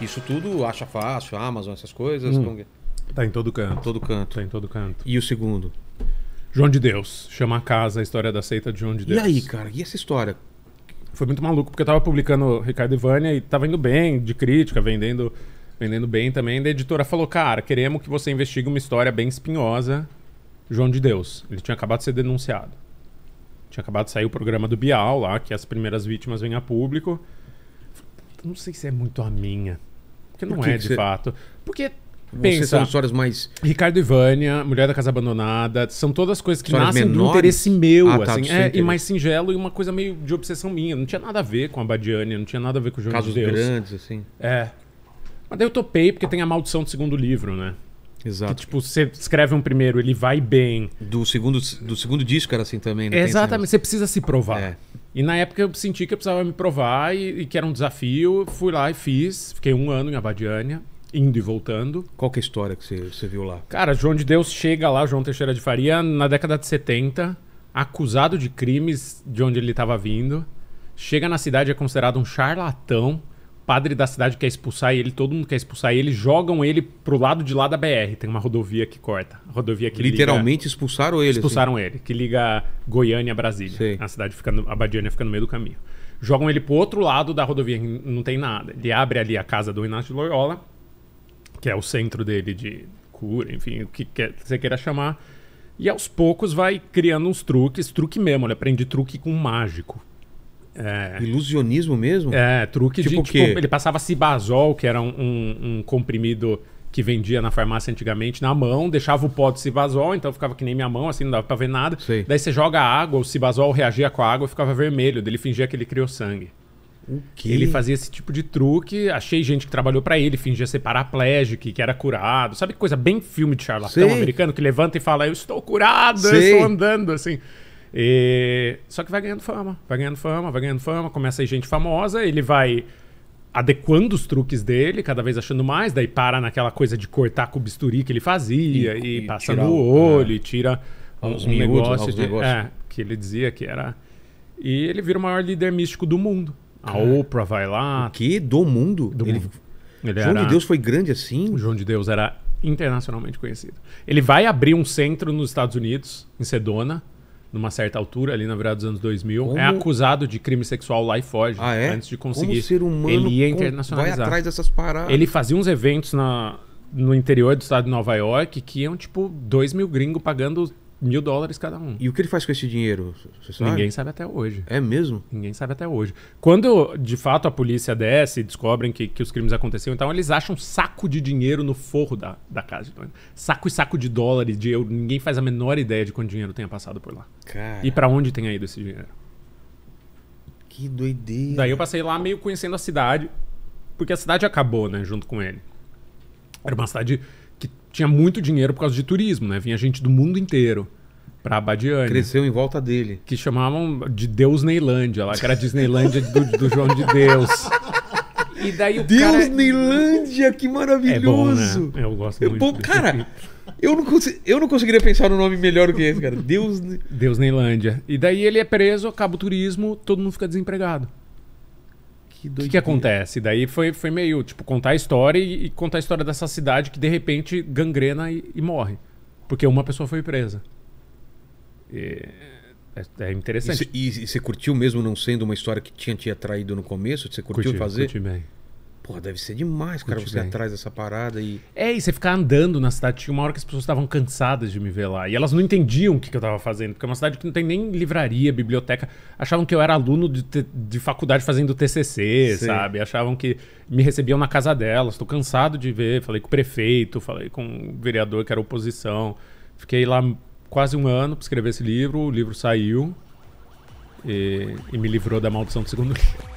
Isso tudo acha fácil, Amazon, essas coisas? Hum. Como... Tá em todo canto. Todo canto. Tá em todo canto. E o segundo? João de Deus. Chama a casa, a história da seita de João de Deus. E aí, cara, e essa história? Foi muito maluco, porque eu tava publicando Ricardo e Vânia e tava indo bem de crítica, vendendo, vendendo bem também. Da editora falou, cara, queremos que você investigue uma história bem espinhosa, João de Deus. Ele tinha acabado de ser denunciado. Tinha acabado de sair o programa do Bial lá, que as primeiras vítimas vêm a público não sei se é muito a minha. Porque não Por que é, que de você... fato. Porque Pensa. Você são histórias mais. Ricardo e Vânia, Mulher da Casa Abandonada, são todas coisas que histórias nascem menores? do interesse meu, ah, tá, assim. é, e mais singelo e uma coisa meio de obsessão minha. Não tinha nada a ver com a Badiane, não tinha nada a ver com o Jogo Casos de Deus. grandes, assim. É. Mas daí eu topei, porque tem a maldição do segundo livro, né? Exato. Que, tipo, você escreve um primeiro, ele vai bem. Do segundo, do segundo disco era assim também, né? Exatamente, você precisa se provar. É. E na época eu senti que eu precisava me provar e, e que era um desafio. Fui lá e fiz. Fiquei um ano em Abadiânia, indo e voltando. Qual que é a história que você, você viu lá? Cara, João de Deus chega lá, João Teixeira de Faria, na década de 70, acusado de crimes de onde ele estava vindo. Chega na cidade, é considerado um charlatão padre da cidade quer expulsar ele, todo mundo quer expulsar ele, jogam ele pro lado de lá da BR. Tem uma rodovia que corta. Rodovia que Literalmente liga... expulsaram ele. Assim. Expulsaram assim. ele, que liga Goiânia a Brasília. Sei. A cidade fica no... a Badiânia fica no meio do caminho. Jogam ele pro outro lado da rodovia, que não tem nada. Ele abre ali a casa do Inácio de Loyola, que é o centro dele de cura, enfim, o que quer, você queira chamar. E aos poucos vai criando uns truques, truque mesmo. Ele aprende truque com um mágico é. Ilusionismo mesmo? É, truque tipo de. Tipo, tipo ele passava cibazol, que era um, um, um, comprimido que vendia na farmácia antigamente, na mão, deixava o pó de cibazol, então ficava que nem minha mão, assim, não dava pra ver nada. Sei. Daí você joga água, o cibazol reagia com a água e ficava vermelho, dele fingia que ele criou sangue. O quê? Ele fazia esse tipo de truque, achei gente que trabalhou para ele, fingia ser paraplégico, que era curado. Sabe que coisa bem filme de charlatão Sei. americano que levanta e fala: Eu estou curado, Sei. eu estou andando, assim. E... Só que vai ganhando fama, vai ganhando fama, vai ganhando fama, começa aí gente famosa, ele vai adequando os truques dele, cada vez achando mais, daí para naquela coisa de cortar com o bisturi que ele fazia e, e, e passa no olho é. e tira um, os um negócio de, negócios. É, que ele dizia que era... E ele vira o maior líder místico do mundo. A Oprah vai lá. O quê? Do mundo? Do ele... mundo. Ele João era... de Deus foi grande assim? O João de Deus era internacionalmente conhecido. Ele vai abrir um centro nos Estados Unidos, em Sedona, numa certa altura, ali na virada dos anos 2000. É Como? É acusado de crime sexual lá e foge. Ah, é? Antes de conseguir. Como ser humano ele ia internacionalizar. vai atrás dessas paradas. Ele fazia uns eventos na, no interior do estado de Nova York que iam, tipo, 2 mil gringos pagando mil dólares cada um. E o que ele faz com esse dinheiro? Sabe? Ninguém sabe até hoje. É mesmo? Ninguém sabe até hoje. Quando, de fato, a polícia desce e descobrem que, que os crimes aconteceram, então eles acham saco de dinheiro no forro da, da casa. Então. Saco e saco de dólares, de euro. Ninguém faz a menor ideia de quanto dinheiro tenha passado por lá. Cara... E para onde tenha ido esse dinheiro. Que doideira. Daí eu passei lá meio conhecendo a cidade, porque a cidade acabou, né, junto com ele. Era uma cidade tinha muito dinheiro por causa de turismo, né? Vinha gente do mundo inteiro para Abadiânia. Cresceu em volta dele. Que chamavam de Deus Neilândia, lá que era a Disneylândia do, do João de Deus. E daí o Deus cara... Neilândia, que maravilhoso! É bom, né? Eu gosto é muito. É bom, cara, tipo. eu não, consigo, eu não conseguiria pensar no nome melhor do que esse, cara. Deus... Deus Neilândia. E daí ele é preso, acaba o turismo, todo mundo fica desempregado. Que doideira. O que, que, acontece? Daí foi, foi meio, tipo, contar a história e, e contar a história dessa cidade que de repente gangrena e, e morre. Porque uma pessoa foi presa. E, é, é interessante. E, e, você curtiu mesmo não sendo uma história que tinha te atraído no começo? Você curtiu curti, fazer? Curti bem. Porra, deve ser demais, cara, Muito você bem. atrás dessa parada e. É, e você ficar andando na cidade. Tinha uma hora que as pessoas estavam cansadas de me ver lá. E elas não entendiam o que, que eu estava fazendo, porque é uma cidade que não tem nem livraria, biblioteca. Achavam que eu era aluno de, de faculdade fazendo TCC, Sim. sabe? Achavam que me recebiam na casa delas. Estou cansado de ver. Falei com o prefeito, falei com o vereador que era oposição. Fiquei lá quase um ano para escrever esse livro. O livro saiu e, e me livrou da maldição do segundo livro.